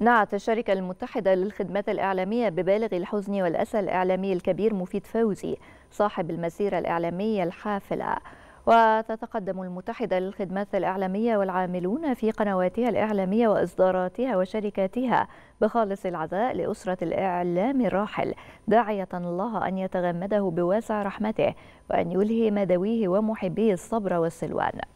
نعت الشركة المتحدة للخدمات الإعلامية ببالغ الحزن والأسى الإعلامي الكبير مفيد فوزي صاحب المسيرة الإعلامية الحافلة وتتقدم المتحدة للخدمات الإعلامية والعاملون في قنواتها الإعلامية وإصداراتها وشركاتها بخالص العزاء لأسرة الإعلام الراحل داعية الله أن يتغمده بواسع رحمته وأن يلهي مدويه ومحبيه الصبر والسلوان